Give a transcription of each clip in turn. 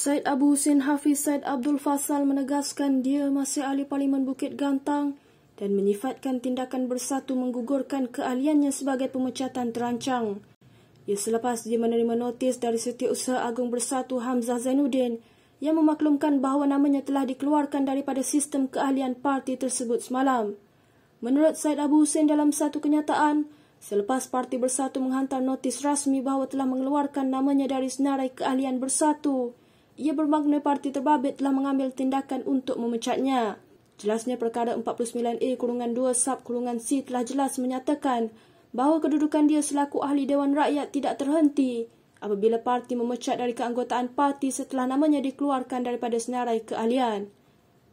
Said Abu Hussein Hafiz Said Abdul Fasal menegaskan dia masih ahli Parlimen Bukit Gantang dan menyifatkan tindakan bersatu menggugurkan keahliannya sebagai pemecatan terancang. Ia selepas dia menerima notis dari Setiausaha Agung Bersatu Hamzah Zainuddin yang memaklumkan bahawa namanya telah dikeluarkan daripada sistem keahlian parti tersebut semalam. Menurut Said Abu Hussein dalam satu kenyataan, selepas Parti Bersatu menghantar notis rasmi bahawa telah mengeluarkan namanya dari senarai keahlian bersatu, ia bermakna parti terbabit telah mengambil tindakan untuk memecatnya. Jelasnya perkara 49A kurungan 2 sub kurungan C telah jelas menyatakan bahawa kedudukan dia selaku ahli Dewan Rakyat tidak terhenti apabila parti memecat dari keanggotaan parti setelah namanya dikeluarkan daripada senarai keahlian.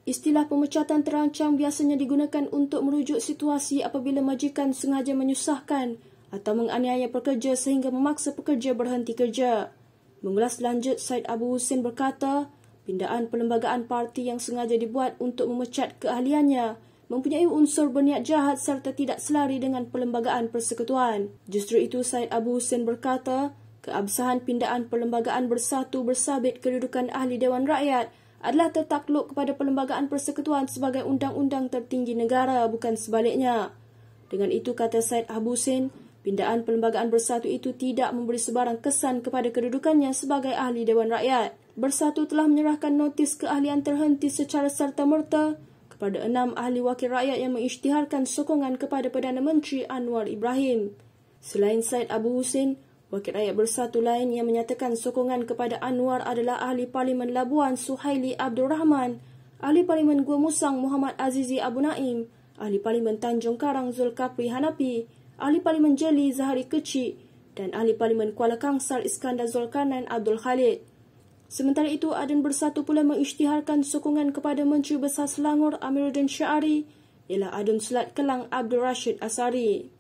Istilah pemecatan terancang biasanya digunakan untuk merujuk situasi apabila majikan sengaja menyusahkan atau menganiaya pekerja sehingga memaksa pekerja berhenti kerja. Mengulas lanjut, Said Abu Hussein berkata, pindaan perlembagaan parti yang sengaja dibuat untuk memecat keahliannya mempunyai unsur berniat jahat serta tidak selari dengan perlembagaan persekutuan. Justru itu, Said Abu Hussein berkata, keabsahan pindaan perlembagaan bersatu bersabit kedudukan ahli Dewan Rakyat adalah tertakluk kepada perlembagaan persekutuan sebagai undang-undang tertinggi negara, bukan sebaliknya. Dengan itu, kata Said Abu Hussein, Pindaan perlembagaan bersatu itu tidak memberi sebarang kesan kepada kedudukannya sebagai ahli Dewan Rakyat. Bersatu telah menyerahkan notis keahlian terhenti secara serta-merta kepada enam ahli wakil rakyat yang mengisytiharkan sokongan kepada Perdana Menteri Anwar Ibrahim. Selain Said Abu Hussein, wakil rakyat bersatu lain yang menyatakan sokongan kepada Anwar adalah ahli Parlimen Labuan Suhaili Abdul Rahman, ahli Parlimen Gua Musang Muhammad Azizi Abu Naim, ahli Parlimen Tanjung Karang Zulkapri Hanapi, Ahli Parlimen Jeli Zahari Kecik dan Ahli Parlimen Kuala Kangsar Iskandar Zulkarnain Abdul Khalid. Sementara itu, Aden Bersatu pula mengisytiharkan sokongan kepada Menteri Besar Selangor Amiruddin Syari ialah Aden Selat Kelang Abdul Rashid Asari.